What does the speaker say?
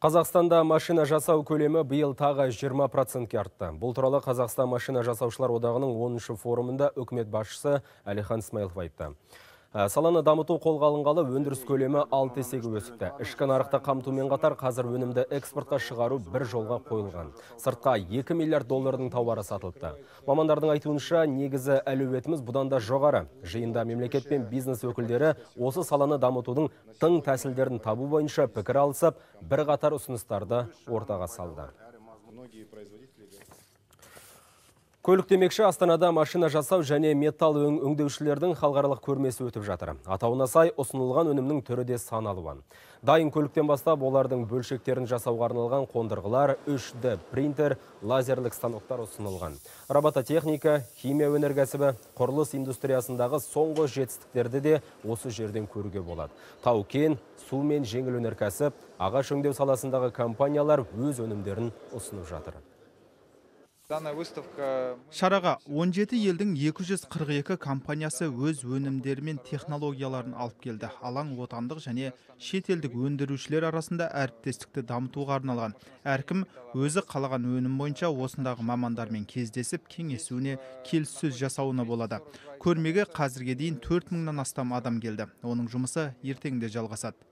Қазақстанда машина жасау көлемі биыл тағы 20 процентке артты. Бұл туралы Қазақстан машина жасаушылар одағының 10 форумында үкімет басшысы Әлихан Смайлов айтты. Ә, саланы дамыту қолға алынғалы өндіріс көлемі 6 есеге өсіпті. Ішкі нарықты қамтумен қатар қазір өнімді экспортқа шығару бір жолға қойылған. Сыртқа 2 миллиард доллардың тауары сатылыпты. Мамандардың айтуынша негізі әлеуетіміз бұдан да жоғары. Жиында мемлекет пен бизнес өкілдері осы саланы дамытудың тың тәсілдерін табу бойынша пікір алысып, бірқатар ұсыныстарды ортаға салды. Көлік демекші Астанада машина жасау және металл өңдеушілердің халықаралық көрмесі өтіп жатыр. Атауына сай ұсынылған өнімнің түрі де сан алуан. Дайын көліктен бастап олардың бөлшектерін жасауға арналған қондырғылар, 3D принтер, лазерлік станоктар ұсынылған. Робототехника, химия өнеркәсібі, құрылыс индустриясындағы соңғы жетістіктерді де осы жерден көруге болады. Тау кен, су мен жеңіл өнеркәсіп, ағаш өңдеу саласындағы компаниялар өз өнімдерін ұсынып жатыр шараға 17 елдің 242 компаниясы өз өнімдері мен технологияларын алып келді алаң отандық және шетелдік өндірушілер арасында әріптестікті дамытуға арналған әркім өзі қалаған өнім бойынша осындағы мамандармен кездесіп кеңесуіне келіссөз жасауына болады көрмеге қазірге дейін 4000 мыңнан астам адам келді оның жұмысы ертең де жалғасады